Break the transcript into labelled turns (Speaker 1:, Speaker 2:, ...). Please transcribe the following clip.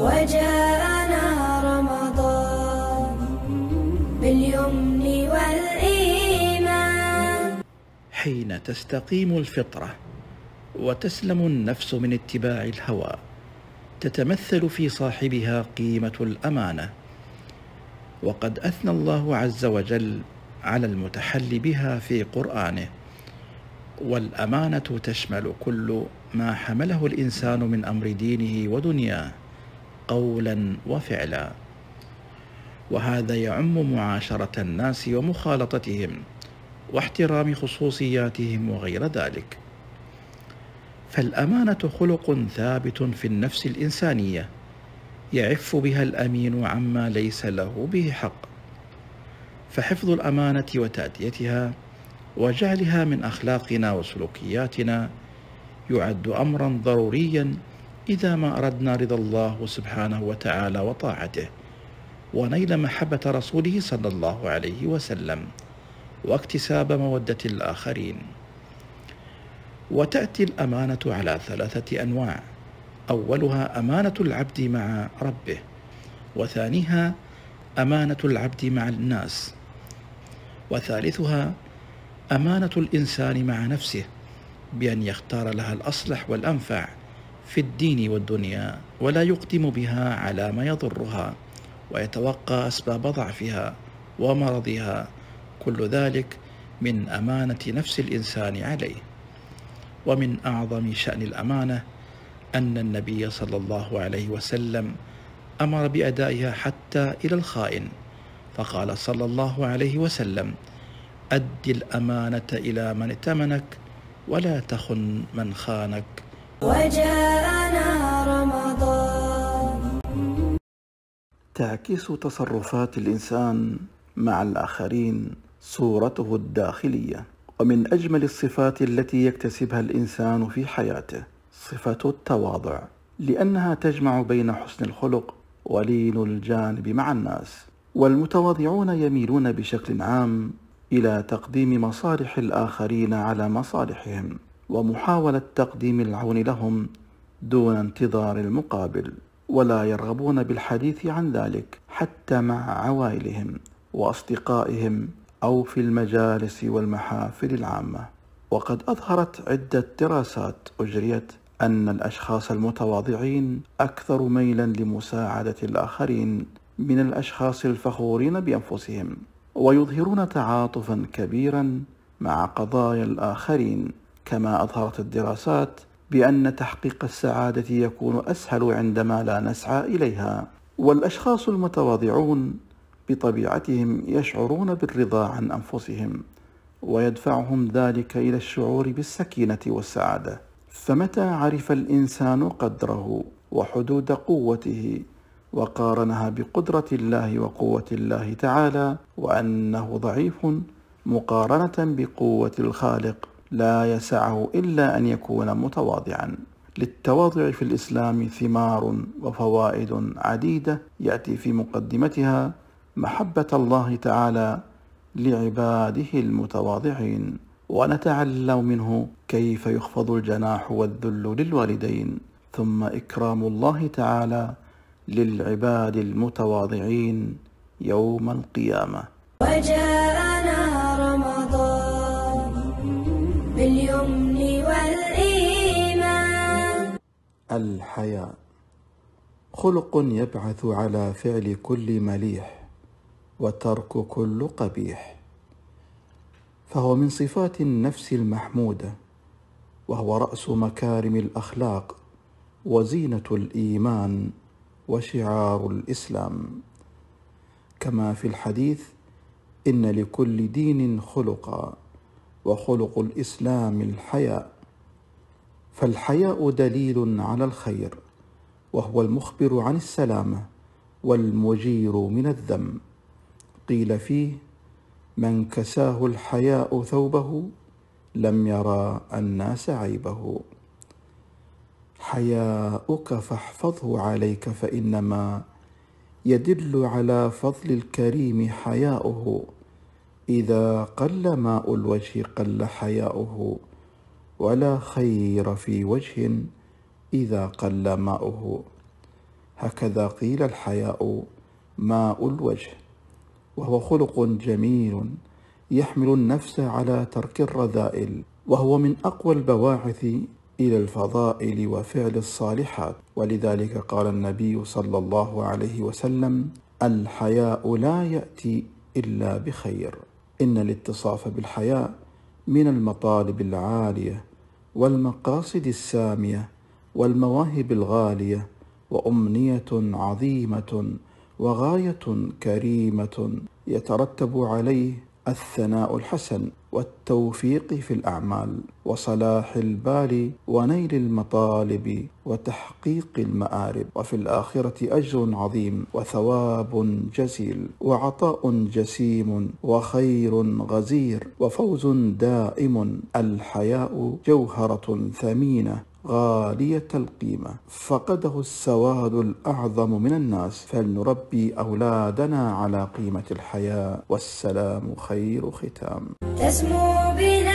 Speaker 1: وجاءنا رمضان باليمن والإيمان حين تستقيم الفطرة وتسلم النفس من اتباع الهوى تتمثل في صاحبها قيمة الأمانة وقد أثنى الله عز وجل على المتحلي بها في قرآنه والأمانة تشمل كل ما حمله الإنسان من أمر دينه ودنياه قولا وفعلا وهذا يعم معاشره الناس ومخالطتهم واحترام خصوصياتهم وغير ذلك فالامانه خلق ثابت في النفس الانسانيه يعف بها الامين عما ليس له به حق فحفظ الامانه وتاديتها وجعلها من اخلاقنا وسلوكياتنا يعد امرا ضروريا إذا ما أردنا رضا الله سبحانه وتعالى وطاعته ونيل محبة رسوله صلى الله عليه وسلم واكتساب مودة الآخرين وتأتي الأمانة على ثلاثة أنواع أولها أمانة العبد مع ربه وثانيها أمانة العبد مع الناس وثالثها أمانة الإنسان مع نفسه بأن يختار لها الأصلح والأنفع في الدين والدنيا ولا يقدم بها على ما يضرها ويتوقى أسباب ضعفها ومرضها كل ذلك من أمانة نفس الإنسان عليه ومن أعظم شأن الأمانة أن النبي صلى الله عليه وسلم أمر بأدائها حتى إلى الخائن فقال صلى الله عليه وسلم أد الأمانة إلى من ائتمنك ولا تخن من خانك
Speaker 2: وجاءنا
Speaker 1: رمضان تعكس تصرفات الإنسان مع الآخرين صورته الداخلية ومن أجمل الصفات التي يكتسبها الإنسان في حياته صفة التواضع لأنها تجمع بين حسن الخلق ولين الجانب مع الناس والمتواضعون يميلون بشكل عام إلى تقديم مصالح الآخرين على مصالحهم ومحاولة تقديم العون لهم دون انتظار المقابل ولا يرغبون بالحديث عن ذلك حتى مع عوائلهم وأصدقائهم أو في المجالس والمحافل العامة وقد أظهرت عدة دراسات أجريت أن الأشخاص المتواضعين أكثر ميلا لمساعدة الآخرين من الأشخاص الفخورين بأنفسهم ويظهرون تعاطفا كبيرا مع قضايا الآخرين كما أظهرت الدراسات بأن تحقيق السعادة يكون أسهل عندما لا نسعى إليها والأشخاص المتواضعون بطبيعتهم يشعرون بالرضا عن أنفسهم ويدفعهم ذلك إلى الشعور بالسكينة والسعادة فمتى عرف الإنسان قدره وحدود قوته وقارنها بقدرة الله وقوة الله تعالى وأنه ضعيف مقارنة بقوة الخالق لا يسعه إلا أن يكون متواضعا للتواضع في الإسلام ثمار وفوائد عديدة يأتي في مقدمتها محبة الله تعالى لعباده المتواضعين ونتعلم منه كيف يخفض الجناح والذل للوالدين ثم إكرام الله تعالى للعباد المتواضعين يوم القيامة وجاء الحياء خلق يبعث على فعل كل مليح وترك كل قبيح فهو من صفات النفس المحموده وهو راس مكارم الاخلاق وزينه الايمان وشعار الاسلام كما في الحديث ان لكل دين خلقا وخلق الاسلام الحياء فالحياء دليل على الخير وهو المخبر عن السلامه والمجير من الذم قيل فيه من كساه الحياء ثوبه لم يرى الناس عيبه حياؤك فاحفظه عليك فانما يدل على فضل الكريم حياؤه اذا قل ماء الوجه قل حياؤه ولا خير في وجه اذا قل ماؤه هكذا قيل الحياء ماء الوجه وهو خلق جميل يحمل النفس على ترك الرذائل وهو من اقوى البواعث الى الفضائل وفعل الصالحات ولذلك قال النبي صلى الله عليه وسلم الحياء لا ياتي الا بخير ان الاتصاف بالحياء من المطالب العاليه والمقاصد الساميه والمواهب الغاليه وامنيه عظيمه وغايه كريمه يترتب عليه الثناء الحسن والتوفيق في الاعمال وصلاح البال ونيل المطالب وتحقيق المارب وفي الاخره اجر عظيم وثواب جزيل وعطاء جسيم وخير غزير وفوز دائم الحياء جوهره ثمينه غالية القيمة فقده السواد الأعظم من الناس فلنربي أولادنا على قيمة الحياة والسلام خير ختام تسمو بنا